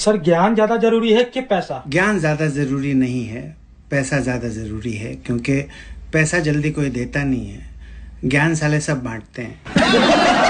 sir ज्ञान ज्यादा जरूरी है कि पैसा ज्ञान ज्यादा जरूरी नहीं है पैसा ज्यादा जरूरी है क्योंकि पैसा जल्दी कोई देता नहीं है ज्ञान साले सब बांटते हैं